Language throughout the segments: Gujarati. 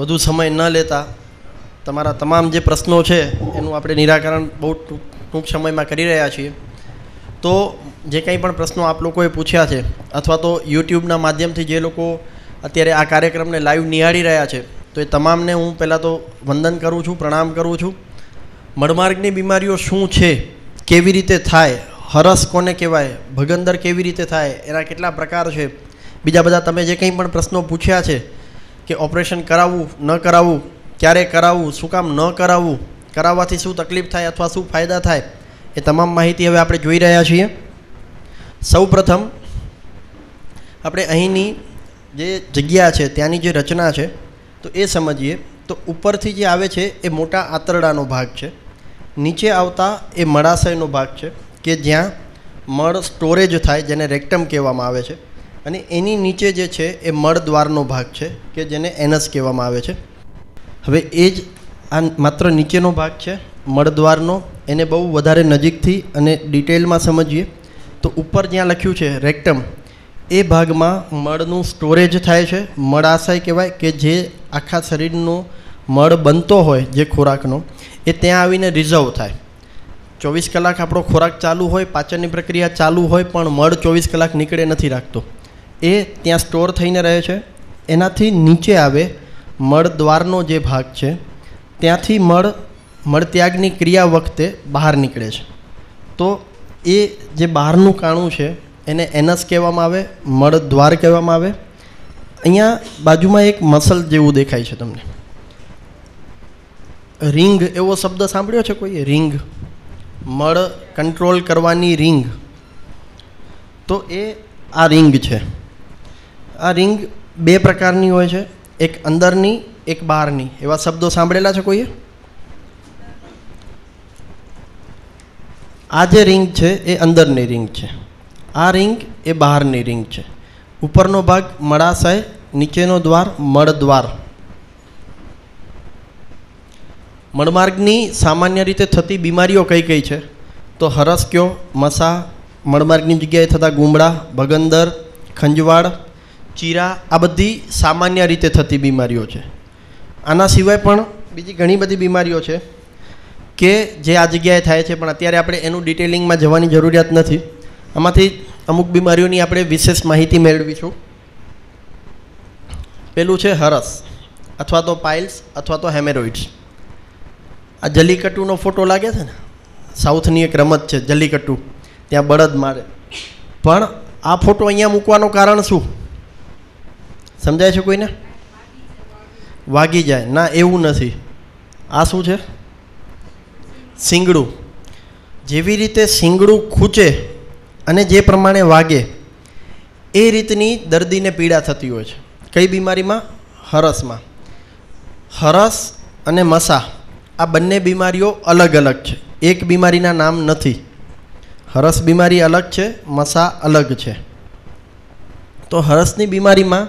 વધુ સમય ન લેતા તમારા તમામ જે પ્રશ્નો છે એનું આપણે નિરાકરણ બહુ ટૂંક સમયમાં કરી રહ્યા છીએ તો જે કંઈ પણ પ્રશ્નો આપ લોકોએ પૂછ્યા છે અથવા તો યુટ્યુબના માધ્યમથી જે લોકો અત્યારે આ કાર્યક્રમને લાઈવ નિહાળી રહ્યા છે તો એ તમામને હું પહેલાં તો વંદન કરું છું પ્રણામ કરું છું મળમાર્ગની બીમારીઓ શું છે કેવી રીતે થાય હરસ કોને કહેવાય ભગંદર કેવી રીતે થાય એના કેટલા પ્રકાર છે બીજા બધા તમે જે કંઈ પણ પ્રશ્નો પૂછ્યા છે કે ઓપરેશન કરાવવું ન કરાવવું ક્યારે કરાવવું શું કામ ન કરાવવું કરાવવાથી શું તકલીફ થાય અથવા શું ફાયદા થાય એ તમામ માહિતી હવે આપણે જોઈ રહ્યા છીએ સૌ પ્રથમ આપણે અહીંની જે જગ્યા છે ત્યાંની જે રચના છે તો એ સમજીએ તો ઉપરથી જે આવે છે એ મોટા આંતરડાનો ભાગ છે નીચે આવતા એ મળાશયનો ભાગ છે કે જ્યાં મળ સ્ટોરેજ થાય જેને રેક્ટમ કહેવામાં આવે છે અને એની નીચે જે છે એ મળદ્વારનો ભાગ છે કે જેને એનસ કહેવામાં આવે છે હવે એ જ આ માત્ર નીચેનો ભાગ છે મળદ્વારનો એને બહુ વધારે નજીકથી અને ડિટેલમાં સમજીએ તો ઉપર જ્યાં લખ્યું છે રેક્ટમ એ ભાગમાં મળનું સ્ટોરેજ થાય છે મળાશય કહેવાય કે જે આખા શરીરનો મળ બનતો હોય જે ખોરાકનો એ ત્યાં આવીને રિઝર્વ થાય ચોવીસ કલાક આપણો ખોરાક ચાલુ હોય પાચનની પ્રક્રિયા ચાલુ હોય પણ મળ ચોવીસ કલાક નીકળે નથી રાખતો એ ત્યાં સ્ટોર થઈને રહે છે એનાથી નીચે આવે મળ દ્વારનો જે ભાગ છે ત્યાંથી મળ મળત્યાગની ક્રિયા વખતે બહાર નીકળે છે તો એ જે બહારનું કાણું છે એને એનસ કહેવામાં આવે મળ દ્વાર કહેવામાં આવે અહીંયા બાજુમાં એક મસલ જેવું દેખાય છે તમને રિંગ એવો શબ્દ સાંભળ્યો છે કોઈ રિંગ મળ કંટ્રોલ કરવાની રિંગ તો એ આ રિંગ છે આ રિંગ બે પ્રકારની હોય છે એક અંદરની એક બહારની એવા શબ્દો સાંભળેલા છે કોઈએ આ જે રિંગ છે એ અંદરની રિંગ છે આ રિંગ એ બહારની રિંગ છે ઉપરનો ભાગ મળાશય નીચેનો દ્વાર મળદ્વાર મળમાર્ગની સામાન્ય રીતે થતી બીમારીઓ કઈ કઈ છે તો હરસક્યો મસા મળમાર્ગની જગ્યાએ થતા ગુમડા ભગંદર ખંજવાળ ચીરા આ બધી સામાન્ય રીતે થતી બીમારીઓ છે આના સિવાય પણ બીજી ઘણી બધી બીમારીઓ છે કે જે આ જગ્યાએ થાય છે પણ અત્યારે આપણે એનું ડિટેલિંગમાં જવાની જરૂરિયાત નથી આમાંથી અમુક બીમારીઓની આપણે વિશેષ માહિતી મેળવીશું પેલું છે હરસ અથવા તો પાઇલ્સ અથવા તો હેમેરોઇડ્સ આ જલીકટ્ટુનો ફોટો લાગે છે ને સાઉથની એક રમત છે જલીકટ્ટુ ત્યાં બળદ મારે પણ આ ફોટો અહીંયા મૂકવાનું કારણ શું સમજાય છે કોઈને વાગી જાય ના એવું નથી આ શું છે શિંગડું જેવી રીતે સિંગડું ખૂંચે અને જે પ્રમાણે વાગે એ રીતની દર્દીને પીડા થતી હોય છે કઈ બીમારીમાં હરસમાં હરસ અને મસા આ બંને બીમારીઓ અલગ અલગ છે એક બીમારીના નામ નથી હરસ બીમારી અલગ છે મસા અલગ છે તો હરસની બીમારીમાં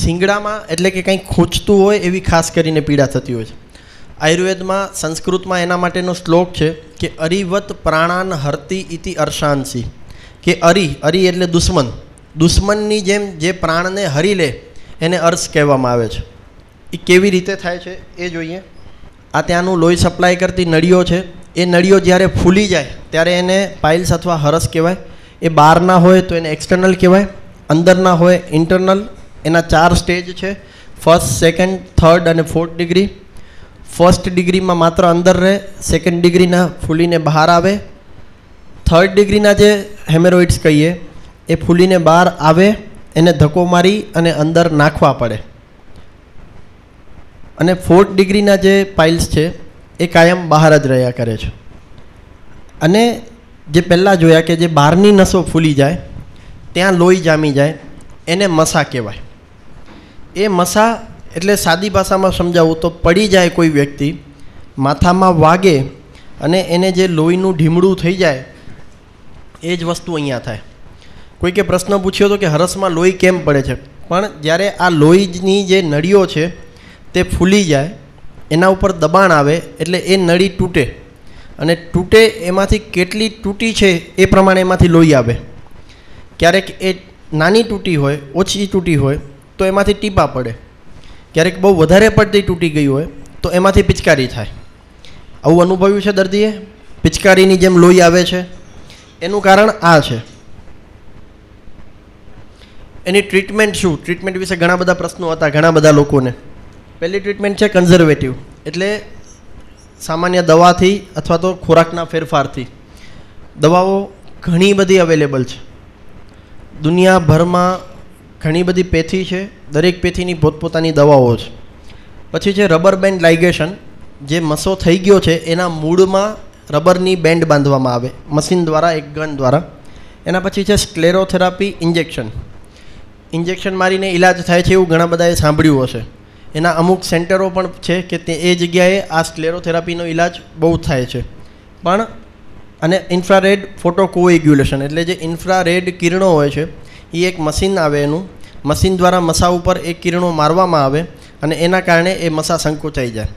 શિંગડામાં એટલે કે કંઈ ખૂંચતું હોય એવી ખાસ કરીને પીડા થતી હોય છે આયુર્વેદમાં સંસ્કૃતમાં એના માટેનો શ્લોક છે કે અરિવત પ્રાણાન હરતી ઇતિ અર્શાંસી કે અરી અરી એટલે દુશ્મન દુશ્મનની જેમ જે પ્રાણને હરી લે એને અર્શ કહેવામાં આવે છે એ કેવી રીતે થાય છે એ જોઈએ આ ત્યાંનું લોહી સપ્લાય કરતી નળીઓ છે એ નળીઓ જ્યારે ફૂલી જાય ત્યારે એને પાઇલ્સ અથવા હરસ કહેવાય એ બહારના હોય તો એને એક્સટર્નલ કહેવાય અંદરના હોય ઇન્ટરનલ એના ચાર સ્ટેજ છે ફર્સ્ટ સેકન્ડ થર્ડ અને ફોર્થ ડિગ્રી ફર્સ્ટ ડિગ્રીમાં માત્ર અંદર રહે સેકન્ડ ડિગ્રીના ફૂલીને બહાર આવે થર્ડ ડિગ્રીના જે હેમેરોઇડ્સ કહીએ એ ફૂલીને બહાર આવે એને ધક્કો મારી અને અંદર નાખવા પડે અને ફોર્થ ડિગ્રીના જે પાઇલ્સ છે એ કાયમ બહાર જ રહ્યા કરે છે અને જે પહેલાં જોયા કે જે બહારની નસો ફૂલી જાય ત્યાં લોહી જામી જાય એને મસા કહેવાય એ મસા એટલે સાદી ભાષામાં સમજાવું તો પડી જાય કોઈ વ્યક્તિ માથામાં વાગે અને એને જે લોહીનું ઢીમડું થઈ જાય એ જ વસ્તુ અહીંયા થાય કોઈકે પ્રશ્ન પૂછ્યો હતો કે હરસમાં લોહી કેમ પડે છે પણ જ્યારે આ લોહીની જે નળીઓ છે તે ફૂલી જાય એના ઉપર દબાણ આવે એટલે એ નળી તૂટે અને તૂટે એમાંથી કેટલી તૂટી છે એ પ્રમાણે એમાંથી લોહી આવે ક્યારેક એ નાની તૂટી હોય ઓછી તૂટી હોય તો એમાંથી ટીપા પડે ક્યારેક બહુ વધારે પડતી તૂટી ગઈ હોય તો એમાંથી પિચકારી થાય આવું અનુભવ્યું છે દર્દીએ પિચકારીની જેમ લોહી આવે છે એનું કારણ આ છે એની ટ્રીટમેન્ટ શું ટ્રીટમેન્ટ વિશે ઘણા બધા પ્રશ્નો હતા ઘણા બધા લોકોને પહેલી ટ્રીટમેન્ટ છે કન્ઝર્વેટિવ એટલે સામાન્ય દવાથી અથવા તો ખોરાકના ફેરફારથી દવાઓ ઘણી બધી અવેલેબલ છે દુનિયાભરમાં ઘણી બધી પેથી છે દરેક પેથીની પોતપોતાની દવાઓ છે પછી છે રબર બેન્ડ લાઇગેશન જે મસો થઈ ગયો છે એના મૂળમાં રબરની બેન્ડ બાંધવામાં આવે મશીન દ્વારા એક ગન દ્વારા એના પછી છે સ્ક્લેરોથેરાપી ઇન્જેક્શન ઇન્જેક્શન મારીને ઇલાજ થાય છે એવું ઘણા બધાએ સાંભળ્યું હશે એના અમુક સેન્ટરો પણ છે કે તે એ જગ્યાએ આ સ્ક્લેરોથેરાપીનો ઇલાજ બહુ થાય છે પણ અને ઇન્ફ્રારેડ ફોટો ફોટોકોએગ્યુલેશન એટલે જે ઇન્ફ્રારેડ કિરણો હોય છે એ એક મશીન આવે એનું મશીન દ્વારા મસા ઉપર એ કિરણો મારવામાં આવે અને એના કારણે એ મસા સંકોચાઈ જાય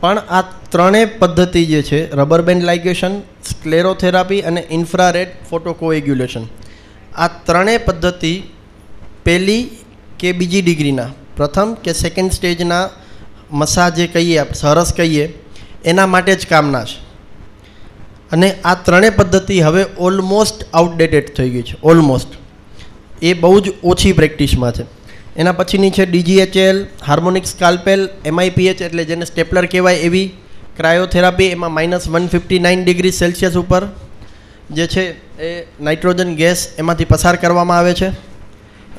પણ આ ત્રણેય પદ્ધતિ જે છે રબર બેન્ડ લાઇગેશન સ્ક્લેરોથેરાપી અને ઇન્ફ્રારેડ ફોટોકોએગ્યુલેશન આ ત્રણેય પદ્ધતિ પહેલી કે બીજી ડિગ્રીના પ્રથમ કે સેકન્ડ સ્ટેજના મસા જે કહીએ સરસ કહીએ એના માટે જ કામના છે અને આ ત્રણેય પદ્ધતિ હવે ઓલમોસ્ટ આઉટડેટેડ થઈ ગઈ છે ઓલમોસ્ટ એ બહુ જ ઓછી પ્રેક્ટિસમાં છે એના પછીની છે ડીજીએચએલ હાર્મોનિક સ્કાલ્પેલ એમઆઈપીએચ એટલે જેને સ્ટેપલર કહેવાય એવી ક્રાયોથેરાપી એમાં minus one fifty nine degree Celsius ઉપર જે છે એ નાઇટ્રોજન ગેસ એમાંથી પસાર કરવામાં આવે છે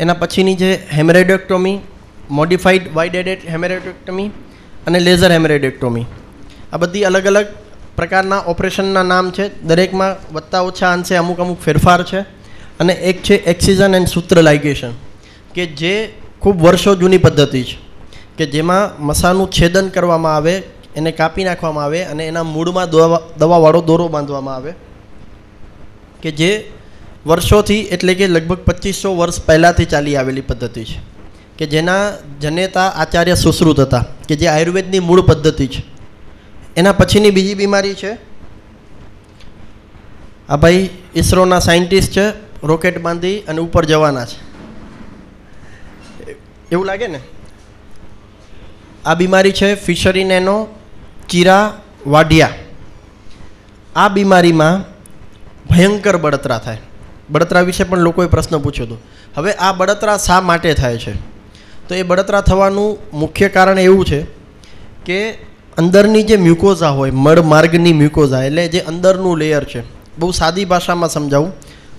એના પછીની છે હેમરેડેક્ટોમી મોડિફાઈડ વાઇડેડેડ હેમરેડેક્ટોમી અને લેઝર હેમરેડોક્ટોમી આ બધી અલગ અલગ પ્રકારના ઓપરેશનના નામ છે દરેકમાં વત્તા ઓછા અંશે અમુક અમુક ફેરફાર છે અને એક છે એક્સિઝન એન્ડ સૂત્ર કે જે ખૂબ વર્ષો જૂની પદ્ધતિ છે કે જેમાં મસાનું છેદન કરવામાં આવે એને કાપી નાખવામાં આવે અને એના મૂળમાં દવા દવાવાળો દોરો બાંધવામાં આવે કે જે વર્ષોથી એટલે કે લગભગ પચીસો વર્ષ પહેલાંથી ચાલી આવેલી પદ્ધતિ છે કે જેના જનેતા આચાર્ય સુશ્રુત હતા કે જે આયુર્વેદની મૂળ પદ્ધતિ છે એના પછીની બીજી બીમારી છે આ ભાઈ ઈસરોના સાયન્ટિસ્ટ છે રોકેટ બાંધી અને ઉપર જવાના છે એવું લાગે ને આ બીમારી છે ફિશરી નેનો ચીરા વાઢિયા આ બીમારીમાં ભયંકર બળતરા થાય બળતરા વિશે પણ લોકોએ પ્રશ્ન પૂછ્યો હતો હવે આ બળતરા શા માટે થાય છે તો એ બળતરા થવાનું મુખ્ય કારણ એવું છે કે અંદરની જે મ્યુકોઝા હોય મળ માર્ગની મ્યુકોઝા એટલે જે અંદરનું લેયર છે બહુ સાદી ભાષામાં સમજાવું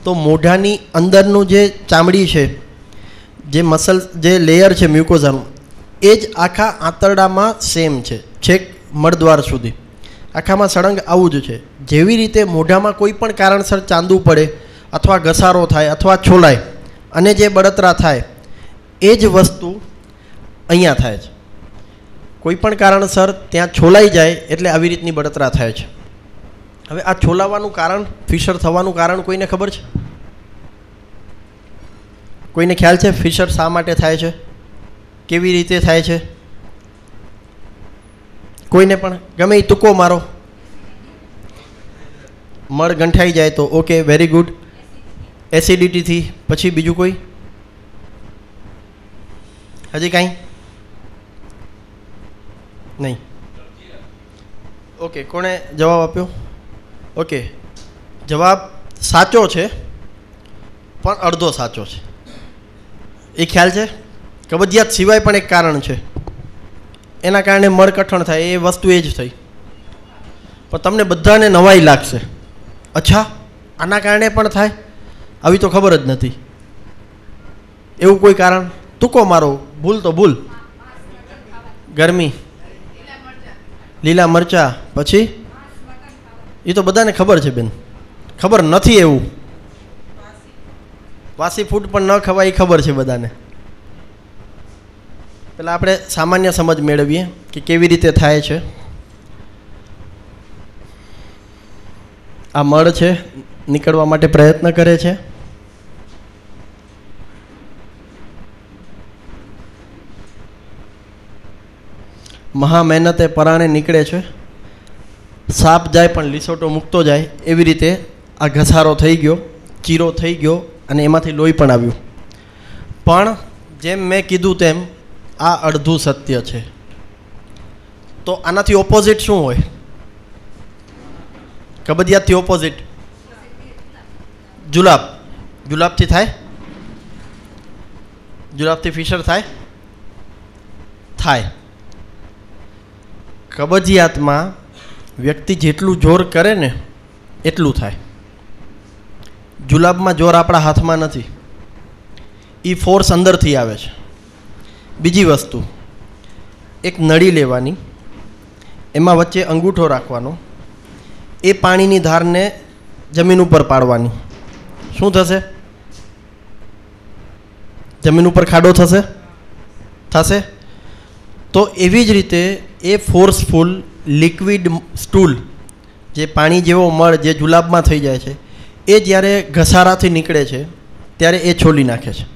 તો મોઢાની અંદરનું જે ચામડી છે જે મસલ જે લેયર છે મ્યુકોઝાનું એ જ આખા આંતરડામાં સેમ છે છેક મળદ્વાર સુધી આખામાં સળંગ આવું જ છે જેવી રીતે મોઢામાં કોઈ પણ કારણસર ચાંદું પડે અથવા ઘસારો થાય અથવા છોલાય અને જે બળતરા થાય એ જ વસ્તુ અહીંયા થાય છે કોઈ પણ કારણસર ત્યાં છોલાઈ જાય એટલે આવી રીતની બળતરા થાય છે હવે આ છોલાવાનું કારણ ફિશર થવાનું કારણ કોઈને ખબર છે કોઈને ખ્યાલ છે ફિશર શા માટે થાય છે કેવી રીતે થાય છે કોઈને પણ ગમે એ તુક્કો મારો મળ ગંઠાઈ જાય તો ઓકે વેરી ગુડ એસિડિટીથી પછી બીજું કોઈ હજી કાંઈ નહીં ઓકે કોણે જવાબ આપ્યો ઓકે જવાબ સાચો છે પણ અડધો સાચો છે એ ખ્યાલ છે કબજિયાત સિવાય પણ એક કારણ છે એના કારણે મળકઠણ થાય એ વસ્તુ એ જ થઈ પણ તમને બધાને નવાઈ લાગશે અચ્છા આના કારણે પણ થાય આવી તો ખબર જ નથી એવું કોઈ કારણ તૂકો મારો ભૂલ તો ભૂલ ગરમી લીલા મરચા પછી એ તો બધાને ખબર છે બેન ખબર નથી એવું વાસી ફૂડ પણ ન ખવાય એ ખબર છે બધાને પહેલાં આપણે સામાન્ય સમજ મેળવીએ કે કેવી રીતે થાય છે આ મળ છે નીકળવા માટે પ્રયત્ન કરે છે મહા મહેનતે પરાણે નીકળે છે સાપ જાય પણ લીસોટો મૂકતો જાય એવી રીતે આ ઘસારો થઈ ગયો ચીરો થઈ ગયો અને એમાંથી લોહી પણ આવ્યું પણ જેમ મેં કીધું તેમ આ અડધું સત્ય છે તો આનાથી ઓપોઝિટ શું હોય કબજિયાતથી ઓપોઝિટ જુલાબ જુલાબથી થાય જુલાબથી ફિશર થાય થાય કબજિયાતમાં વ્યક્તિ જેટલું જોર કરે ને એટલું થાય જુલાબમાં જોર આપણા હાથમાં નથી એ ફોર્સ અંદરથી આવે છે બીજી વસ્તુ એક નળી લેવાની એમાં વચ્ચે અંગૂઠો રાખવાનો એ પાણીની ધારને જમીન ઉપર પાડવાની શું થશે જમીન ઉપર ખાડો થશે થશે તો એવી જ રીતે એ ફોર્સફુલ લિક્વિડ સ્ટૂલ જે પાણી જેવો મળ જે જુલાબમાં થઈ જાય છે એ જ્યારે ઘસારાથી નીકળે છે ત્યારે એ છોલી નાખે છે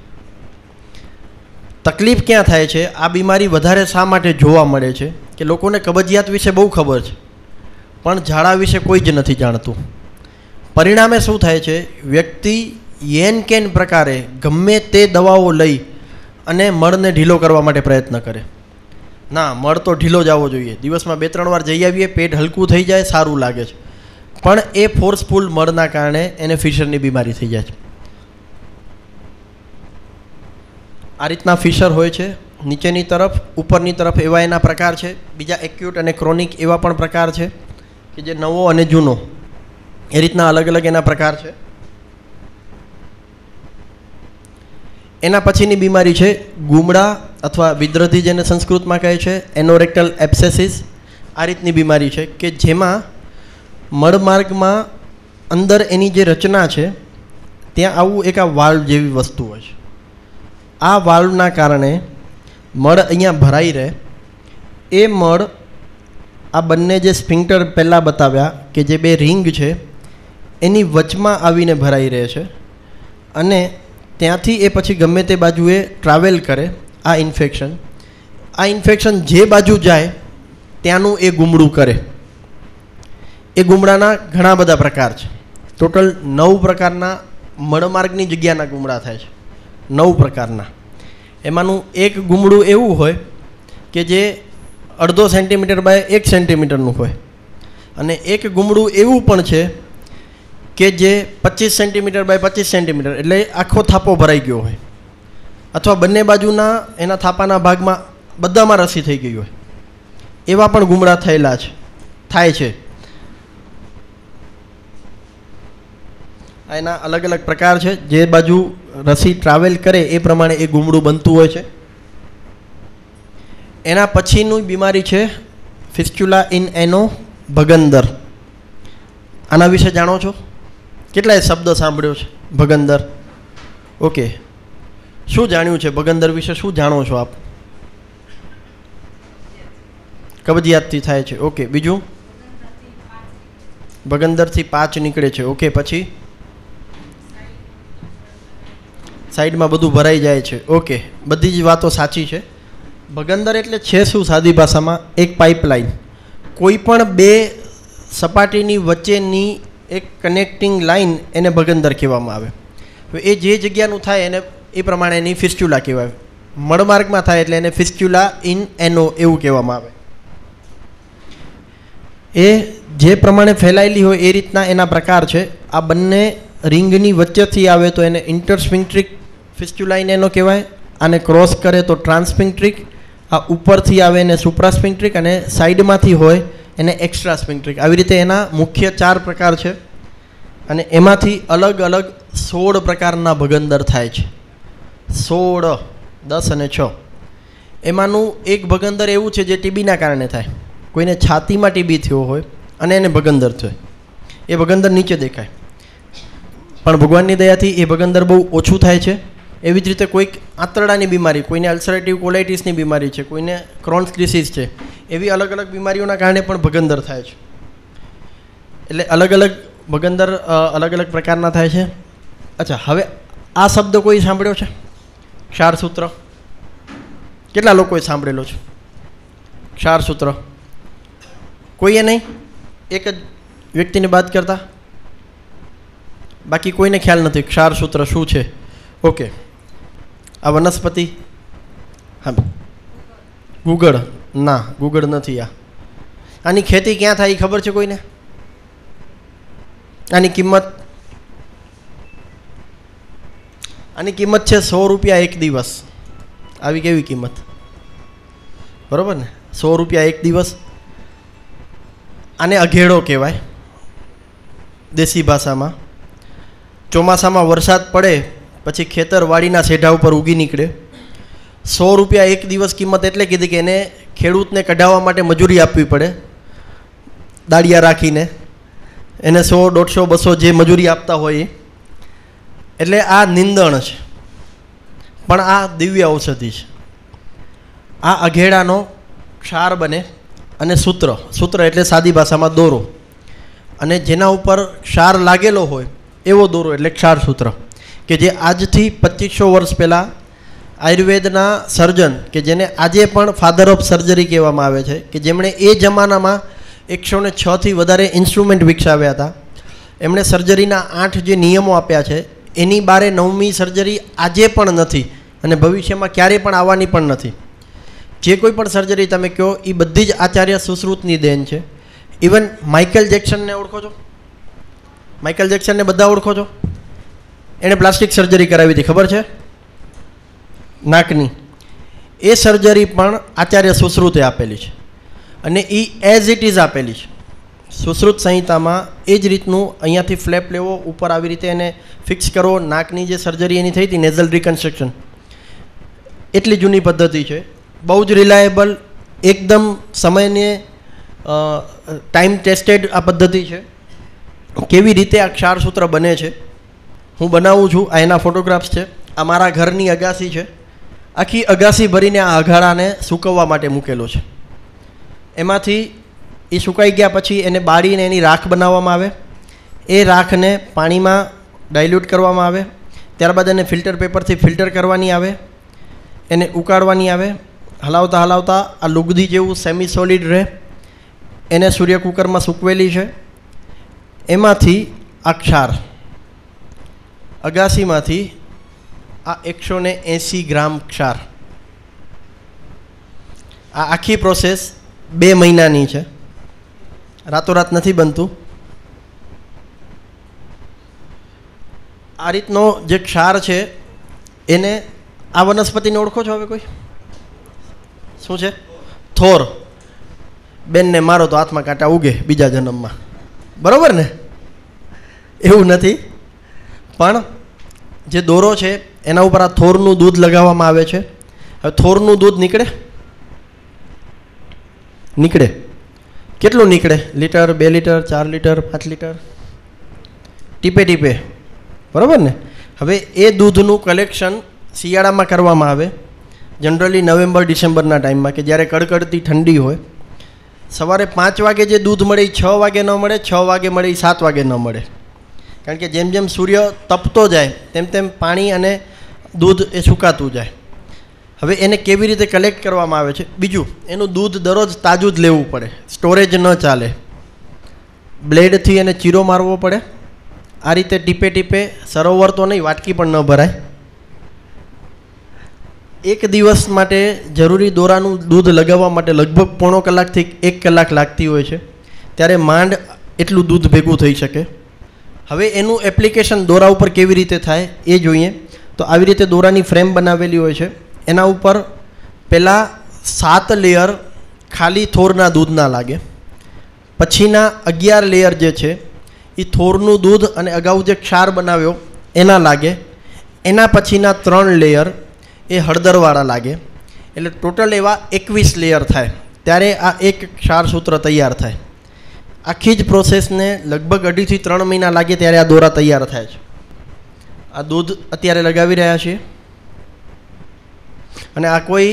તકલીફ ક્યાં થાય છે આ બીમારી વધારે શા માટે જોવા મળે છે કે લોકોને કબજિયાત વિશે બહુ ખબર છે પણ ઝાડા વિશે કોઈ જ નથી જાણતું પરિણામે શું થાય છે વ્યક્તિ યેન કેન પ્રકારે ગમે તે દવાઓ લઈ અને મળને ઢીલો કરવા માટે પ્રયત્ન કરે ના મળ તો ઢીલો જ આવવો જોઈએ દિવસમાં બે ત્રણ વાર જઈ આવીએ પેટ હલકું થઈ જાય સારું લાગે છે પણ એ ફોર્સફુલ મળના કારણે એને ફિશરની બીમારી થઈ જાય છે આ રીતના ફિશર હોય છે નીચેની તરફ ઉપરની તરફ એવા એના પ્રકાર છે બીજા એક્યુટ અને ક્રોનિક એવા પણ પ્રકાર છે કે જે નવો અને જૂનો એ રીતના અલગ અલગ એના પ્રકાર છે એના પછીની બીમારી છે ગુમડા અથવા વિદ્રોધી જેને સંસ્કૃતમાં કહે છે એનોરેક્ટલ એપ્સેસિસ આ રીતની બીમારી છે કે જેમાં મળમાર્ગમાં અંદર એની જે રચના છે ત્યાં આવું એક આ વાલ્વ જેવી વસ્તુ હોય છે આ વાલ્વના કારણે મળ અહીંયા ભરાઈ રહે એ મળ આ બંને જે સ્પિન્ટર પહેલાં બતાવ્યા કે જે બે રિંગ છે એની વચમાં આવીને ભરાઈ રહે છે અને ત્યાંથી એ પછી ગમે તે બાજુએ ટ્રાવેલ કરે આ ઇન્ફેક્શન આ ઇન્ફેક્શન જે બાજુ જાય ત્યાંનું એ ગુમડું કરે એ ગુમડાના ઘણા બધા પ્રકાર છે ટોટલ નવ પ્રકારના મળમાર્ગની જગ્યાના ગુમડા થાય છે નવ પ્રકારના એમાંનું એક ગુમડું એવું હોય કે જે અડધો સેન્ટીમીટર બાય એક સેન્ટીમીટરનું હોય અને એક ગુમડું એવું પણ છે કે જે પચીસ સેન્ટીમીટર બાય પચીસ સેન્ટીમીટર એટલે આખો થાપો ભરાઈ ગયો હોય અથવા બંને બાજુના એના થાપાના ભાગમાં બધામાં રસી થઈ ગઈ હોય એવા પણ ગુમરા થયેલા છે થાય છે એના અલગ અલગ પ્રકાર છે જે બાજુ રસી ટ્રાવેલ કરે એ પ્રમાણે એ ગુમડું બનતું હોય છે એના પછીનું બીમારી છે ફિસ્ચ્યુલા ઇન એનો ભગંદર આના વિશે જાણો છો કેટલાય શબ્દ સાંભળ્યો છે ભગંદર ઓકે શું જાણ્યું છે ભગંદર વિશે શું જાણો છો આપ કબજિયાતથી થાય છે ઓકે બીજું ભગંદરથી પાંચ નીકળે છે ઓકે પછી સાઈડમાં બધું ભરાઈ જાય છે ઓકે બધી જ વાતો સાચી છે ભગંદર એટલે છે શું સાદી ભાષામાં એક પાઇપલાઇન કોઈ પણ બે સપાટીની વચ્ચેની એક કનેક્ટિંગ લાઇન એને ભગંદર કહેવામાં આવે એ જે જગ્યાનું થાય એને એ પ્રમાણે એની ફિસ્ચ્યુલા કહેવાય મળમાર્ગમાં થાય એટલે એને ફિસ્ચ્યુલા ઇન એનો એવું કહેવામાં આવે એ જે પ્રમાણે ફેલાયેલી હોય એ રીતના એના પ્રકાર છે આ બંને રિંગની વચ્ચેથી આવે તો એને ઇન્ટરસ્પિન્ટ્રિક ફિસ્ચ્યુલા ઇન એનો કહેવાય આને ક્રોસ કરે તો ટ્રાન્સપિન્ટ્રિક આ ઉપરથી આવે એને સુપ્રાસ્પિન્ટ્રિક અને સાઈડમાંથી હોય એને એક્સ્ટ્રા સ્પિન્ટ્રિક આવી રીતે એના મુખ્ય ચાર પ્રકાર છે અને એમાંથી અલગ અલગ સોળ પ્રકારના ભગંદર થાય છે સોળ દસ અને છ એમાંનું એક ભગંદર એવું છે જે ટીબીના કારણે થાય કોઈને છાતીમાં ટીબી થયો હોય અને એને ભગંદર થયો એ ભગંદર નીચે દેખાય પણ ભગવાનની દયાથી એ ભગંદર બહુ ઓછું થાય છે એવી જ રીતે કોઈક આંતરડાની બીમારી કોઈને અલ્સરેટિવ કોલાઇટિસની બીમારી છે કોઈને ક્રોન્સ ડિસીઝ છે એવી અલગ અલગ બીમારીઓના કારણે પણ ભગંદર થાય છે એટલે અલગ અલગ ભગંદર અલગ અલગ પ્રકારના થાય છે અચ્છા હવે આ શબ્દ કોઈ સાંભળ્યો છે ક્ષારસૂત્ર કેટલા લોકોએ સાંભળેલો છે ક્ષારસૂત્ર કોઈએ નહીં એક જ વ્યક્તિને વાત કરતા બાકી કોઈને ખ્યાલ નથી ક્ષારસૂત્ર શું છે ઓકે આ વનસ્પતિ હા ગુગળ ના ગુગળ નથી આ આની ખેતી ક્યાં થાય એ ખબર છે કોઈને આની કિંમત આની કિંમત છે સો રૂપિયા એક દિવસ આવી કેવી કિંમત બરાબર ને સો રૂપિયા એક દિવસ આને અઘેડો કહેવાય દેશી ભાષામાં ચોમાસામાં વરસાદ પડે પછી ખેતર વાડીના શેઢા ઉપર ઉગી નીકળે સો રૂપિયા એક દિવસ કિંમત એટલે કીધી કે એને ખેડૂતને કઢાવવા માટે મજૂરી આપવી પડે દાળિયા રાખીને એને સો દોઢસો બસો જે મજૂરી આપતા હોય એ એટલે આ નિંદણ છે પણ આ દિવ્ય ઔષધિ છે આ અઘેડાનો ક્ષાર બને અને સૂત્ર સૂત્ર એટલે સાદી ભાષામાં દોરો અને જેના ઉપર ક્ષાર લાગેલો હોય એવો દોરો એટલે ક્ષાર સૂત્ર કે જે આજથી પચીસો વર્ષ પહેલાં આયુર્વેદના સર્જન કે જેને આજે પણ ફાધર ઓફ સર્જરી કહેવામાં આવે છે કે જેમણે એ જમાનામાં એકસો ને છથી વધારે ઇન્સ્ટ્રુમેન્ટ વિકસાવ્યા હતા એમણે સર્જરીના આઠ જે નિયમો આપ્યા છે એની બારે નવમી સર્જરી આજે પણ નથી અને ભવિષ્યમાં ક્યારેય પણ આવવાની પણ નથી જે કોઈ પણ સર્જરી તમે કહો એ બધી જ આચાર્ય સુશ્રુતની દેન છે ઇવન માઇકલ જેક્સનને ઓળખો છો માઇકલ જેક્સનને બધા ઓળખો છો એણે પ્લાસ્ટિક સર્જરી કરાવી હતી ખબર છે નાકની એ સર્જરી પણ આચાર્ય સુશ્રુતે આપેલી છે અને એ એઝ ઇટ ઇઝ આપેલી છે સુશ્રુત સંહિતામાં એ જ રીતનું અહીંયાથી ફ્લેપ લેવો ઉપર આવી રીતે એને ફિક્સ કરો નાકની જે સર્જરી એની થઈ હતી નેઝલ રિકન્સ્ટ્રક્શન એટલી જૂની પદ્ધતિ છે બહુ જ રિલાયેબલ એકદમ સમયને ટાઈમ ટેસ્ટેડ આ પદ્ધતિ છે કેવી રીતે આ ક્ષારસૂત્ર બને છે હું બનાવું છું આ એના ફોટોગ્રાફ્સ છે આ મારા ઘરની અગાસી છે આખી અગાસી ભરીને આ અઘાડાને સૂકવવા માટે મૂકેલો છે એમાંથી એ સુકાઈ ગયા પછી એને બાળીને એની રાખ બનાવવામાં આવે એ રાખને પાણીમાં ડાયલ્યુટ કરવામાં આવે ત્યારબાદ એને ફિલ્ટર પેપરથી ફિલ્ટર કરવાની આવે એને ઉકાળવાની આવે હલાવતા હલાવતા આ લુગદી જેવું સેમી સોલિડ રહે એને સૂર્ય કુકરમાં સૂકવેલી છે એમાંથી આ ક્ષાર અગાસીમાંથી આ એકસો ને એંસી ગ્રામ ક્ષાર આ આખી પ્રોસેસ બે મહિનાની છે રાતોરાત નથી બનતું આ રીતનો જે ક્ષાર છે એને આ વનસ્પતિને ઓળખો છો હવે કોઈ શું છે થોર બેનને મારો તો હાથમાં કાંટા ઉગે બીજા જન્મમાં બરાબર ને એવું નથી પણ જે દોરો છે એના ઉપર આ થોરનું દૂધ લગાવવામાં આવે છે હવે થોરનું દૂધ નીકળે નીકળે કેટલું નીકળે લીટર બે લીટર ચાર લીટર પાંચ લીટર ટીપે ટીપે બરાબર ને હવે એ દૂધનું કલેક્શન શિયાળામાં કરવામાં આવે જનરલી નવેમ્બર ડિસેમ્બરના ટાઈમમાં કે જ્યારે કડકડતી ઠંડી હોય સવારે પાંચ વાગે જે દૂધ મળે એ છ વાગે ન મળે છ વાગે મળે એ સાત વાગે ન મળે કારણ કે જેમ જેમ સૂર્ય તપતો જાય તેમ તેમ પાણી અને દૂધ એ સુકાતું જાય હવે એને કેવી રીતે કલેક્ટ કરવામાં આવે છે બીજું એનું દૂધ દરરોજ તાજું જ લેવું પડે સ્ટોરેજ ન ચાલે બ્લેડથી એને ચીરો મારવો પડે આ રીતે ટીપે ટીપે સરોવર તો નહીં વાટકી પણ ન ભરાય એક દિવસ માટે જરૂરી દોરાનું દૂધ લગાવવા માટે લગભગ પોણો કલાકથી એક કલાક લાગતી હોય છે ત્યારે માંડ એટલું દૂધ ભેગું થઈ શકે હવે એનું એપ્લિકેશન દોરા ઉપર કેવી રીતે થાય એ જોઈએ તો આવી રીતે દોરાની ફ્રેમ બનાવેલી હોય છે એના ઉપર પહેલાં સાત લેયર ખાલી થોરના દૂધના લાગે પછીના અગિયાર લેયર જે છે એ થોરનું દૂધ અને અગાઉ જે ક્ષાર બનાવ્યો એના લાગે એના પછીના ત્રણ લેયર એ હળદરવાળા લાગે એટલે ટોટલ એવા એકવીસ લેયર થાય ત્યારે આ એક ક્ષાર સૂત્ર તૈયાર થાય આખી જ પ્રોસેસને લગભગ અઢીથી ત્રણ મહિના લાગે ત્યારે આ દોરા તૈયાર થાય છે આ દૂધ અત્યારે લગાવી રહ્યા છીએ અને આ કોઈ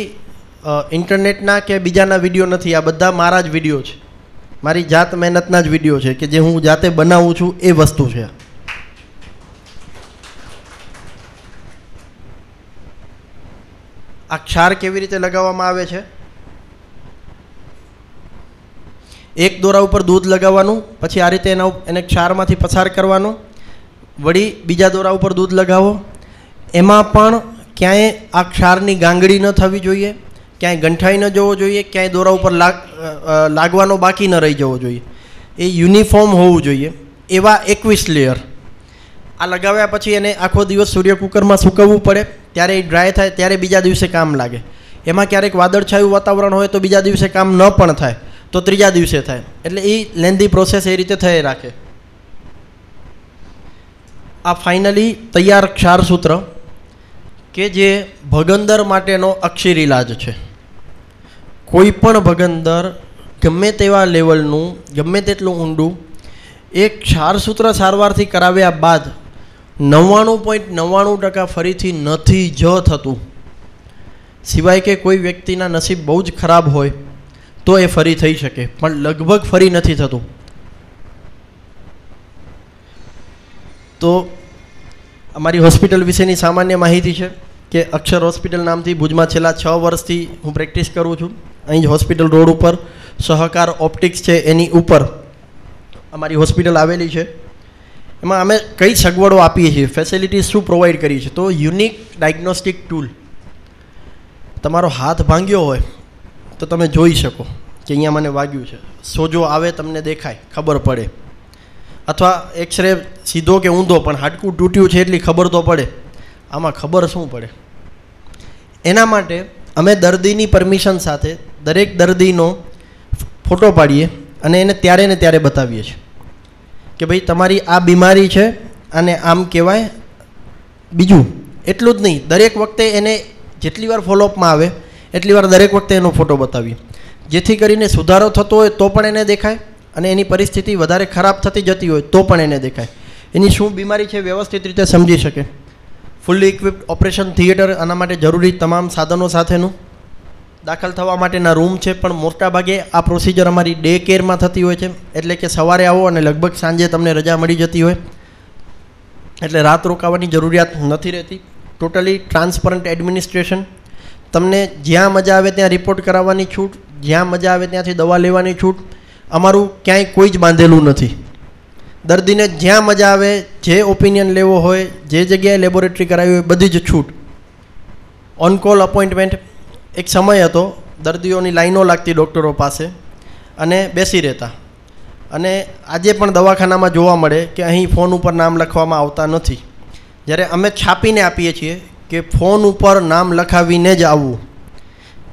ઇન્ટરનેટના કે બીજાના વિડીયો નથી આ બધા મારા જ વિડીયો છે મારી જાત મહેનતના જ વિડીયો છે કે જે હું જાતે બનાવું છું એ વસ્તુ છે આ ક્ષાર કેવી રીતે લગાવવામાં આવે છે એક દોરા ઉપર દૂધ લગાવવાનું પછી આ રીતે એના એને ક્ષારમાંથી પસાર કરવાનું વળી બીજા દોરા ઉપર દૂધ લગાવો એમાં પણ ક્યાંય આ ક્ષારની ગાંગડી ન થવી જોઈએ ક્યાંય ગંઠાઈ ન જવો જોઈએ ક્યાંય દોરા ઉપર લાગ લાગવાનો બાકી ન રહી જવો જોઈએ એ યુનિફોર્મ હોવું જોઈએ એવા એકવીસ લેયર આ લગાવ્યા પછી એને આખો દિવસ સૂર્યકુકરમાં સૂકવવું પડે ત્યારે એ ડ્રાય થાય ત્યારે બીજા દિવસે કામ લાગે એમાં ક્યારેક વાદળછાયું વાતાવરણ હોય તો બીજા દિવસે કામ ન પણ થાય તો ત્રીજા દિવસે થાય એટલે એ લેન્ધી પ્રોસેસ એ રીતે થઈ રાખે આ ફાઇનલી તૈયાર ક્ષાર સૂત્ર કે જે ભગંદર માટેનો અક્ષર ઇલાજ છે કોઈ પણ ભગંદર ગમે તેવા લેવલનું ગમે તેટલું ઊંડું એ ક્ષારસૂત્ર સારવારથી કરાવ્યા બાદ નવ્વાણું પોઈન્ટ નવ્વાણું ટકા ફરીથી નથી જ થતું સિવાય કે કોઈ વ્યક્તિના નસીબ બહુ જ ખરાબ હોય તો એ ફરી થઈ શકે પણ લગભગ ફરી નથી થતું તો અમારી હોસ્પિટલ વિશેની સામાન્ય માહિતી છે કે અક્ષર હોસ્પિટલ નામથી ભુજમાં છેલ્લા છ વર્ષથી હું પ્રેક્ટિસ કરું છું અહીં જ હોસ્પિટલ રોડ ઉપર સહકાર ઓપ્ટિક્સ છે એની ઉપર અમારી હોસ્પિટલ આવેલી છે એમાં અમે કઈ સગવડો આપીએ છીએ ફેસિલિટીઝ શું પ્રોવાઈડ કરીએ છીએ તો યુનિક ડાયગ્નોસ્ટિક ટૂલ તમારો હાથ ભાંગ્યો હોય તો તમે જોઈ શકો કે અહીંયા મને વાગ્યું છે સોજો આવે તમને દેખાય ખબર પડે અથવા એક્સરે સીધો કે ઊંધો પણ હાડકું તૂટ્યું છે એટલી ખબર તો પડે આમાં ખબર શું પડે એના માટે અમે દર્દીની પરમિશન સાથે દરેક દર્દીનો ફોટો પાડીએ અને એને ત્યારે ને ત્યારે બતાવીએ છીએ કે ભાઈ તમારી આ બીમારી છે અને આમ કહેવાય બીજું એટલું જ નહીં દરેક વખતે એને જેટલી વાર ફોલોઅપમાં આવે એટલી વાર દરેક વખતે એનો ફોટો બતાવીએ જેથી કરીને સુધારો થતો હોય તો પણ એને દેખાય અને એની પરિસ્થિતિ વધારે ખરાબ થતી જતી હોય તો પણ એને દેખાય એની શું બીમારી છે વ્યવસ્થિત રીતે સમજી શકે ફૂલ્લી ઇક્વિપ્ડ ઓપરેશન થિયેટર આના માટે જરૂરી તમામ સાધનો સાથેનું દાખલ થવા માટેના રૂમ છે પણ મોટાભાગે આ પ્રોસિજર અમારી ડે કેરમાં થતી હોય છે એટલે કે સવારે આવો અને લગભગ સાંજે તમને રજા મળી જતી હોય એટલે રાત રોકાવાની જરૂરિયાત નથી રહેતી ટોટલી ટ્રાન્સપરન્ટ એડમિનિસ્ટ્રેશન તમને જ્યાં મજા આવે ત્યાં રિપોર્ટ કરાવવાની છૂટ જ્યાં મજા આવે ત્યાંથી દવા લેવાની છૂટ અમારું ક્યાંય કોઈ જ બાંધેલું નથી દર્દીને જ્યાં મજા આવે જે ઓપિનિયન લેવો હોય જે જગ્યાએ લેબોરેટરી કરાવી હોય બધી જ છૂટ ઓનકોલ અપોઇન્ટમેન્ટ એક સમય હતો દર્દીઓની લાઈનો લાગતી ડૉક્ટરો પાસે અને બેસી રહેતા અને આજે પણ દવાખાનામાં જોવા મળે કે અહીં ફોન ઉપર નામ લખવામાં આવતા નથી જ્યારે અમે છાપીને આપીએ છીએ કે ફોન ઉપર નામ લખાવીને જ આવવું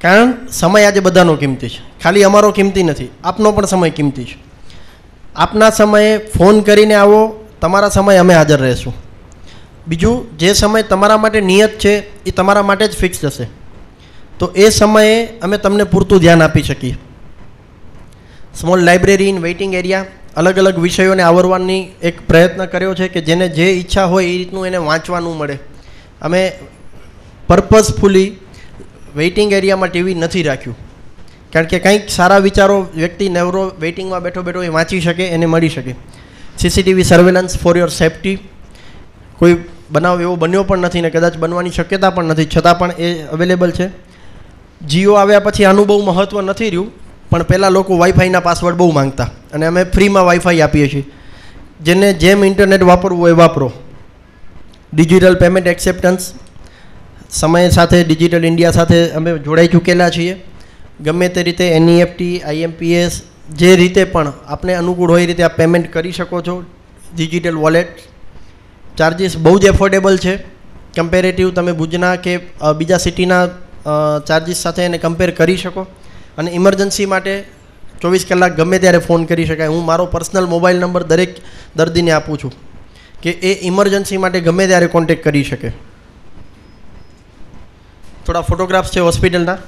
કારણ સમય આજે બધાનો કિંમતી છે ખાલી અમારો કિંમતી નથી આપનો પણ સમય કિંમતી છે આપના સમયે ફોન કરીને આવો તમારા સમય અમે હાજર રહેશું બીજું જે સમય તમારા માટે નિયત છે એ તમારા માટે જ ફિક્સ થશે તો એ સમયે અમે તમને પૂરતું ધ્યાન આપી શકીએ small library in waiting area અલગ અલગ વિષયોને આવરવાની એક પ્રયત્ન કર્યો છે કે જેને જે ઈચ્છા હોય એ રીતનું એને વાંચવાનું મળે અમે પર્પઝફુલી વેઇટિંગ એરિયામાં ટીવી નથી રાખ્યું કારણ કે કંઈક સારા વિચારો વ્યક્તિ નવરો વેઇટિંગમાં બેઠો બેઠો એ વાંચી શકે એને મળી શકે CCTV surveillance for your safety કોઈ બનાવ એવો બન્યો પણ નથી ને કદાચ બનવાની શક્યતા પણ નથી છતાં પણ એ અવેલેબલ છે જીઓ આવ્યા પછી આનું બહુ મહત્ત્વ નથી રહ્યું પણ પહેલાં લોકો વાઈફાઈના પાસવર્ડ બહુ માંગતા અને અમે ફ્રીમાં વાઈફાઈ આપીએ છીએ જેને જેમ ઇન્ટરનેટ વાપરવું હોય વાપરો ડિજિટલ પેમેન્ટ એક્સેપ્ટન્સ સમય સાથે ડિજિટલ ઇન્ડિયા સાથે અમે જોડાઈ ચૂકેલા છીએ ગમે તે રીતે એનઈએફટી આઈએમપીએસ e જે રીતે પણ આપને અનુકૂળ હોય એ રીતે આ પેમેન્ટ કરી શકો છો ડિજિટલ વોલેટ ચાર્જિસ બહુ જ એફોર્ડેબલ છે કમ્પેરેટિવ તમે ભુજના કે બીજા સિટીના ચાર્જિસ સાથે એને કમ્પેર કરી શકો અને ઇમરજન્સી માટે ચોવીસ કલાક ગમે ત્યારે ફોન કરી શકાય હું મારો પર્સનલ મોબાઈલ નંબર દરેક દર્દીને આપું છું કે એ ઇમરજન્સી માટે ગમે ત્યારે કોન્ટેક કરી શકે થોડા ફોટોગ્રાફ્સ છે હોસ્પિટલના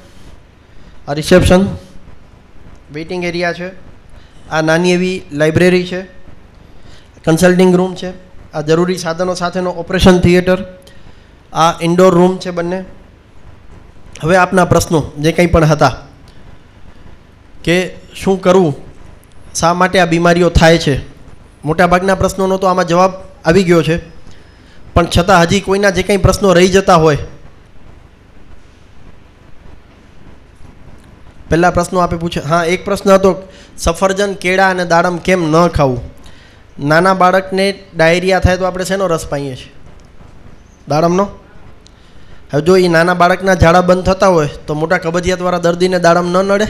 આ રિસેપ્શન વેઇટિંગ એરિયા છે આ નાની એવી લાઇબ્રેરી છે કન્સલ્ટિંગ રૂમ છે આ જરૂરી સાધનો સાથેનો ઓપરેશન થિયેટર આ ઇન્ડોર રૂમ છે બંને હવે આપના પ્રશ્નો જે કંઈ પણ હતા કે શું કરવું શા માટે આ બીમારીઓ થાય છે મોટાભાગના પ્રશ્નોનો તો આમાં જવાબ આવી ગયો છે પણ છતાં હજી કોઈના જે કંઈ પ્રશ્નો રહી જતા હોય પહેલાં પ્રશ્નો આપે પૂછે હા એક પ્રશ્ન હતો સફરજન કેળા અને દાડમ કેમ ન ખાવું નાના બાળકને ડાયરિયા થાય તો આપણે શેનો રસ પાઈએ છીએ દાડમનો હવે જો એ નાના બાળકના ઝાડા બંધ થતા હોય તો મોટા કબજિયાતવાળા દર્દીને દાડમ ન નડે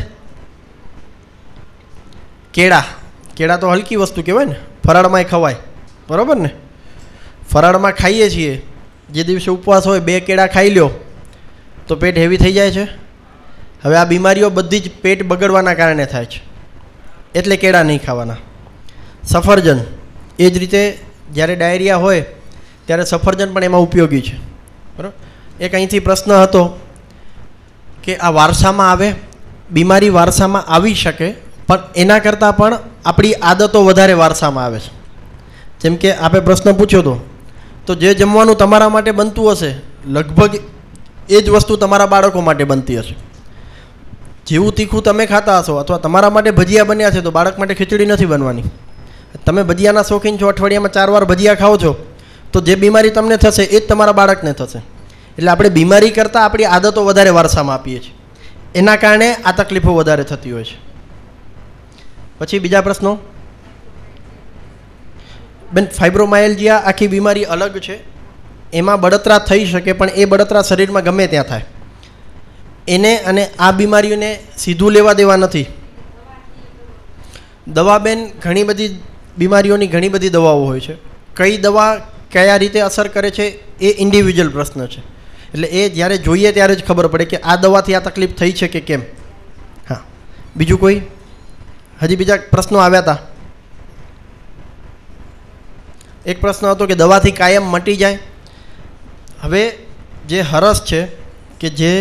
કેળા કેળા તો હલકી વસ્તુ કહેવાય ને ફરાળમાંય ખવાય બરાબર ને ફરાળમાં ખાઈએ છીએ જે દિવસે ઉપવાસ હોય બે કેળા ખાઈ લ્યો તો પેટ હેવી થઈ જાય છે હવે આ બીમારીઓ બધી જ પેટ બગડવાના કારણે થાય છે એટલે કેળા નહીં ખાવાના સફરજન એ જ રીતે જ્યારે ડાયરિયા હોય ત્યારે સફરજન પણ એમાં ઉપયોગી છે બરાબર એક અહીંથી પ્રશ્ન હતો કે આ વારસામાં આવે બીમારી વારસામાં આવી શકે પણ એના કરતાં પણ આપણી આદતો વધારે વારસામાં આવે છે જેમ કે આપણે પ્રશ્ન પૂછ્યો હતો તો જે જમવાનું તમારા માટે બનતું હશે લગભગ એ જ વસ્તુ તમારા બાળકો માટે બનતી હશે જેવું તીખું તમે ખાતા હશો અથવા તમારા માટે ભજીયા બન્યા છે તો બાળક માટે ખીચડી નથી બનવાની તમે ભજીયાના શોખીન છો અઠવાડિયામાં ચાર વાર ભજીયા ખાઓ છો તો જે બીમારી તમને થશે એ જ તમારા બાળકને થશે એટલે આપણે બીમારી કરતાં આપણી આદતો વધારે વારસામાં આપીએ છીએ એના કારણે આ તકલીફો વધારે થતી હોય છે પછી બીજા પ્રશ્નો બેન ફાઇબ્રોમાયલ્જિયા આખી બીમારી અલગ છે એમાં બળતરા થઈ શકે પણ એ બળતરા શરીરમાં ગમે ત્યાં થાય એને અને આ બીમારીઓને સીધું લેવા દેવા નથી દવા બેન ઘણી બધી બીમારીઓની ઘણી બધી દવાઓ હોય છે કઈ દવા કયા રીતે અસર કરે છે એ ઇન્ડિવિજ્યુઅલ પ્રશ્ન છે એટલે એ જ્યારે જોઈએ ત્યારે જ ખબર પડે કે આ દવાથી આ તકલીફ થઈ છે કે કેમ હા બીજું કોઈ હજી બીજા પ્રશ્નો આવ્યા હતા એક પ્રશ્ન હતો કે દવાથી કાયમ મટી જાય હવે જે હરસ છે કે જે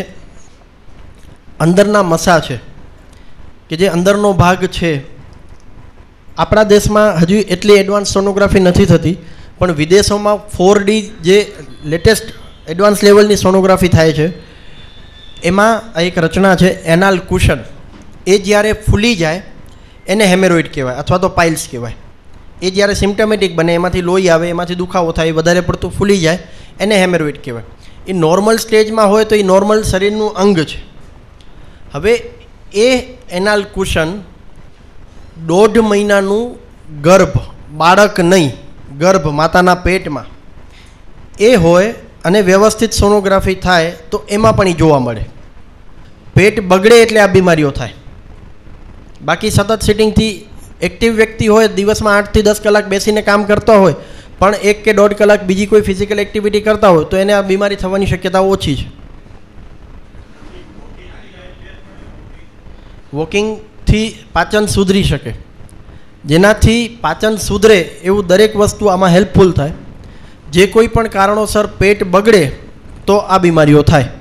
અંદરના મસા છે કે જે અંદરનો ભાગ છે આપણા દેશમાં હજી એટલી એડવાન્સ સોનોગ્રાફી નથી થતી પણ વિદેશોમાં ફોર ડી જે લેટેસ્ટ એડવાન્સ લેવલની સોનોગ્રાફી થાય છે એમાં એક રચના છે એનાલ કુશન એ જ્યારે ફૂલી જાય એને હેમેરોઇડ કહેવાય અથવા તો પાઇલ્સ કહેવાય એ જ્યારે સિમ્ટમેટિક બને એમાંથી લોહી આવે એમાંથી દુખાવો થાય વધારે પડતું ફૂલી જાય એને હેમેરોઇડ કહેવાય એ નોર્મલ સ્ટેજમાં હોય તો એ નોર્મલ શરીરનું અંગ છે હવે એ એનાલ કુશન દોઢ મહિનાનું ગર્ભ બાળક નહીં ગર્ભ માતાના પેટમાં એ હોય અને વ્યવસ્થિત સોનોગ્રાફી થાય તો એમાં પણ એ જોવા મળે પેટ બગડે એટલે આ બીમારીઓ થાય બાકી સતત સિટિંગથી એક્ટિવ વ્યક્તિ હોય દિવસમાં આઠથી દસ કલાક બેસીને કામ કરતો હોય પણ એક કે દોઢ કલાક બીજી કોઈ ફિઝિકલ એક્ટિવિટી કરતા હોય તો એને આ બીમારી થવાની શક્યતા ઓછી છે વોકિંગથી પાચન સુધરી શકે જેનાથી પાચન સુધરે એવું દરેક વસ્તુ આમાં હેલ્પફુલ થાય જે કોઈ પણ કારણોસર પેટ બગડે તો આ બીમારીઓ થાય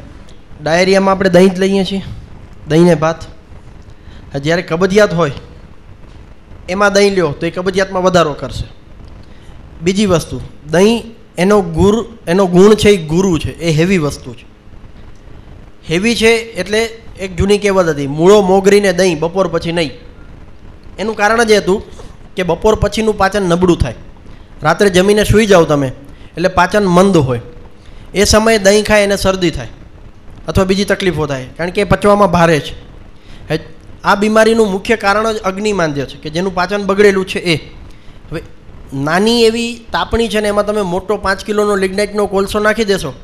ડાયરિયામાં આપણે દહીં જ લઈએ છીએ દહીંને ભાત જ્યારે કબજિયાત હોય એમાં દહીં લ્યો તો એ કબજિયાતમાં વધારો કરશે બીજી વસ્તુ દહીં એનો ગુર એનો ગુણ છે એ ગુરુ છે એ હેવી વસ્તુ છે હેવી છે એટલે એક જૂની કહેવત હતી મૂળો મોગરીને દહીં બપોર પછી નહીં એનું કારણ જ એ હતું કે બપોર પછીનું પાચન નબળું થાય રાત્રે જમીને સૂઈ જાઓ તમે એટલે પાચન મંદ હોય એ સમયે દહીં ખાય એને શરદી થાય અથવા બીજી તકલીફો થાય કારણ કે એ પચવામાં ભારે છે આ બીમારીનું મુખ્ય કારણ જ અગ્નિ અગ્નિમાંદ્ય છે કે જેનું પાચન બગડેલું છે એ હવે નાની એવી તાપણી છે ને એમાં તમે મોટો પાંચ કિલોનો લિગ્નાઇટનો કોલસો નાખી દેશો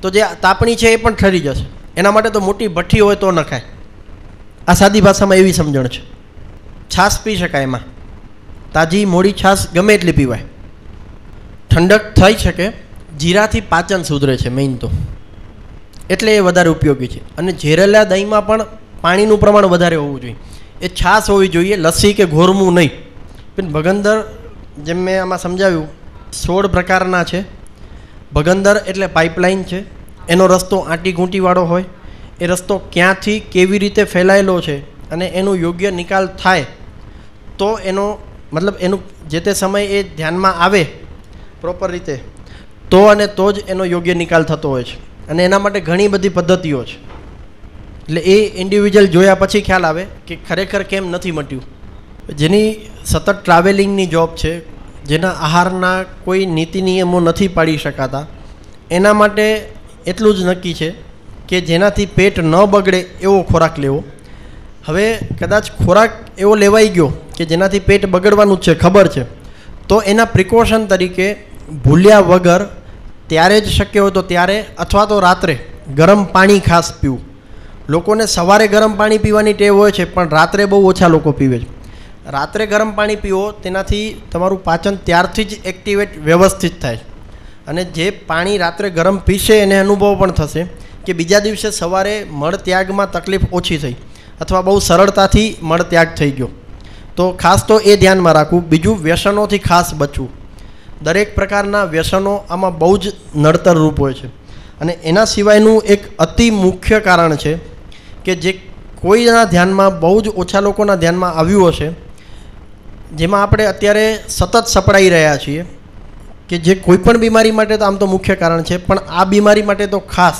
તો જે તાપણી છે એ પણ ઠરી જશે એના માટે તો મોટી ભઠ્ઠી હોય તો ન ખાય આ સાદી ભાષામાં એવી સમજણ છે છાશ પી શકાય એમાં તાજી મોડી છાશ ગમે એટલી પીવાય ઠંડક થઈ શકે જીરાથી પાચન સુધરે છે મેઇન તો એટલે એ વધારે ઉપયોગી છે અને ઝેરેલા દહીંમાં પણ પાણીનું પ્રમાણ વધારે હોવું જોઈએ એ છાશ હોવી જોઈએ લસ્સી કે ઘોરમું નહીં પણ ભગંદર જેમ મેં આમાં સમજાવ્યું સોળ પ્રકારના છે ભગંદર એટલે પાઇપલાઇન છે એનો રસ્તો આંટી ઘૂંટીવાળો હોય એ રસ્તો ક્યાંથી કેવી રીતે ફેલાયેલો છે અને એનો યોગ્ય નિકાલ થાય તો એનો મતલબ એનું જે તે સમય એ ધ્યાનમાં આવે પ્રોપર રીતે તો અને તો જ એનો યોગ્ય નિકાલ થતો હોય છે અને એના માટે ઘણી બધી પદ્ધતિઓ છે એટલે એ ઇન્ડિવિજ્યુઅલ જોયા પછી ખ્યાલ આવે કે ખરેખર કેમ નથી મટ્યું જેની સતત ટ્રાવેલિંગની જોબ છે જેના આહારના કોઈ નીતિ નિયમો નથી પાડી શકાતા એના માટે એટલું જ નક્કી છે કે જેનાથી પેટ ન બગડે એવો ખોરાક લેવો હવે કદાચ ખોરાક એવો લેવાઈ ગયો કે જેનાથી પેટ બગડવાનું છે ખબર છે તો એના પ્રિકોશન તરીકે ભૂલ્યા વગર ત્યારે જ શક્ય હોય તો ત્યારે અથવા તો રાત્રે ગરમ પાણી ખાસ પીવું લોકોને સવારે ગરમ પાણી પીવાની ટેવ હોય છે પણ રાત્રે બહુ ઓછા લોકો પીવે છે રાત્રે ગરમ પાણી પીવો તેનાથી તમારું પાચન ત્યારથી જ એક્ટિવેટ વ્યવસ્થિત થાય છે અને જે પાણી રાત્રે ગરમ પીશે એને અનુભવ પણ થશે કે બીજા દિવસે સવારે મળત્યાગમાં તકલીફ ઓછી થઈ અથવા બહુ સરળતાથી મળત્યાગ થઈ ગયો તો ખાસ તો એ ધ્યાનમાં રાખવું બીજું વ્યસનોથી ખાસ બચવું દરેક પ્રકારના વ્યસનો આમાં બહુ જ નડતરરૂપ હોય છે અને એના સિવાયનું એક અતિ મુખ્ય કારણ છે કે જે કોઈના ધ્યાનમાં બહુ જ ઓછા લોકોના ધ્યાનમાં આવ્યું હશે જેમાં આપણે અત્યારે સતત સપડાઈ રહ્યા છીએ કે જે કોઈપણ બીમારી માટે તો આમ તો મુખ્ય કારણ છે પણ આ બીમારી માટે તો ખાસ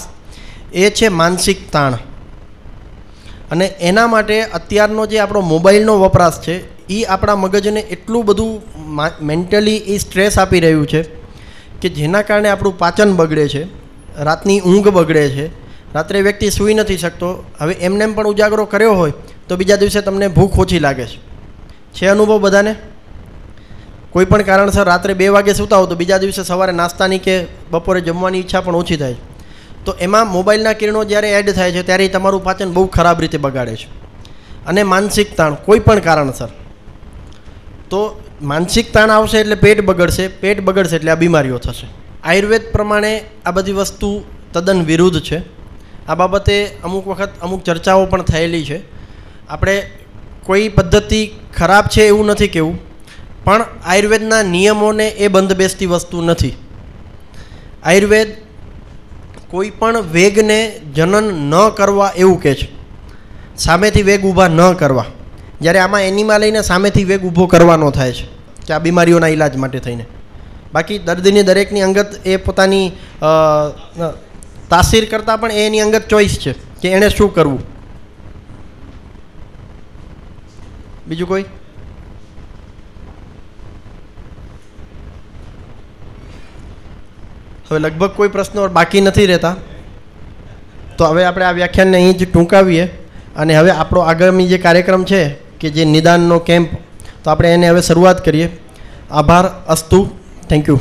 એ છે માનસિક તાણ અને એના માટે અત્યારનો જે આપણો મોબાઈલનો વપરાશ છે એ આપણા મગજને એટલું બધું મેન્ટલી એ સ્ટ્રેસ આપી રહ્યું છે કે જેના કારણે આપણું પાચન બગડે છે રાતની ઊંઘ બગડે છે રાત્રે વ્યક્તિ સૂઈ નથી શકતો હવે એમને પણ ઉજાગરો કર્યો હોય તો બીજા દિવસે તમને ભૂખ ઓછી લાગે છે છે અનુભવ બધાને કોઈ પણ કારણસર રાત્રે બે વાગે સૂતા હો તો બીજા દિવસે સવારે નાસ્તાની કે બપોરે જમવાની ઈચ્છા પણ ઓછી થાય તો એમાં મોબાઈલના કિરણો જ્યારે એડ થાય છે ત્યારે તમારું પાચન બહુ ખરાબ રીતે બગાડે છે અને માનસિક તાણ કોઈ પણ કારણસર તો માનસિક તાણ આવશે એટલે પેટ બગડશે પેટ બગડશે એટલે આ બીમારીઓ થશે આયુર્વેદ પ્રમાણે આ બધી વસ્તુ તદ્દન વિરુદ્ધ છે આ બાબતે અમુક વખત અમુક ચર્ચાઓ પણ થયેલી છે આપણે કોઈ પદ્ધતિ ખરાબ છે એવું નથી કહેવું પણ આયુર્વેદના નિયમોને એ બંધબેસતી વસ્તુ નથી આયુર્વેદ કોઈ પણ વેગને જનન ન કરવા એવું કહે છે સામેથી વેગ ઊભા ન કરવા જ્યારે આમાં એનીમાં લઈને સામેથી વેગ ઊભો કરવાનો થાય છે કે આ બીમારીઓના ઇલાજ માટે થઈને બાકી દર્દીની દરેકની અંગત એ પોતાની તાસીર કરતાં પણ એની અંગત ચોઈસ છે કે એણે શું કરવું બીજું કોઈ હવે લગભગ કોઈ પ્રશ્નો બાકી નથી રહેતા તો હવે આપણે આ વ્યાખ્યાનને અહીં જ ટૂંકાવીએ અને હવે આપણો આગામી જે કાર્યક્રમ છે કે જે નિદાનનો કેમ્પ તો આપણે એને હવે શરૂઆત કરીએ આભાર અસ્તુ થેન્ક યુ